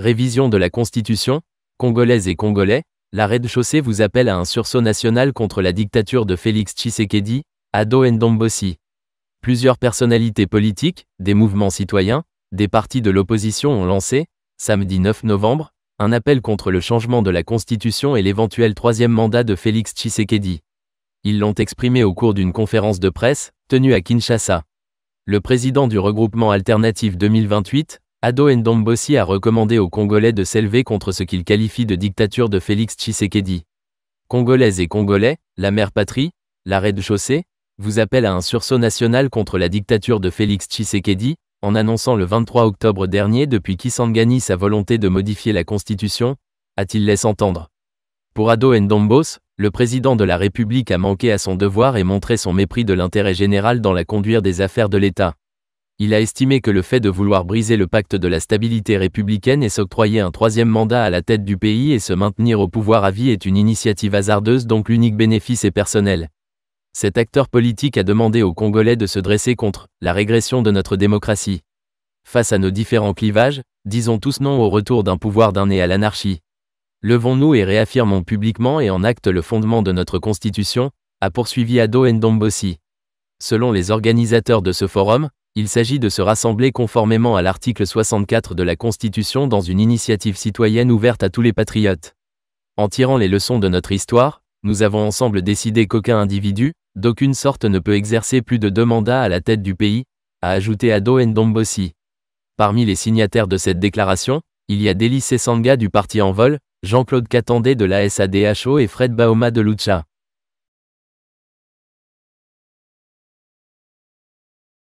Révision de la Constitution, congolaise et Congolais, la rez-de-chaussée vous appelle à un sursaut national contre la dictature de Félix Tshisekedi, Ado Ndombossi. Plusieurs personnalités politiques, des mouvements citoyens, des partis de l'opposition ont lancé, samedi 9 novembre, un appel contre le changement de la Constitution et l'éventuel troisième mandat de Félix Tshisekedi. Ils l'ont exprimé au cours d'une conférence de presse, tenue à Kinshasa. Le président du regroupement alternatif 2028, Ado Ndombossi a recommandé aux Congolais de s'élever contre ce qu'il qualifie de dictature de Félix Tshisekedi. Congolaises et Congolais, la mère patrie, l'arrêt de chaussée, vous appelle à un sursaut national contre la dictature de Félix Tshisekedi, en annonçant le 23 octobre dernier depuis Kisangani sa volonté de modifier la constitution, a-t-il laissé entendre. Pour Ado Ndombos, le président de la République a manqué à son devoir et montré son mépris de l'intérêt général dans la conduite des affaires de l'État il a estimé que le fait de vouloir briser le pacte de la stabilité républicaine et s'octroyer un troisième mandat à la tête du pays et se maintenir au pouvoir à vie est une initiative hasardeuse donc l'unique bénéfice est personnel. Cet acteur politique a demandé aux Congolais de se dresser contre la régression de notre démocratie. Face à nos différents clivages, disons tous non au retour d'un pouvoir d'un et à l'anarchie. Levons-nous et réaffirmons publiquement et en acte le fondement de notre Constitution, a poursuivi Ado Ndombossi. Selon les organisateurs de ce forum, il s'agit de se rassembler conformément à l'article 64 de la Constitution dans une initiative citoyenne ouverte à tous les patriotes. En tirant les leçons de notre histoire, nous avons ensemble décidé qu'aucun individu, d'aucune sorte ne peut exercer plus de deux mandats à la tête du pays, a ajouté Ado Ndombossi. Parmi les signataires de cette déclaration, il y a Délice Sanga du parti En Vol, Jean-Claude Katandé de la SADHO et Fred Baoma de Lucha.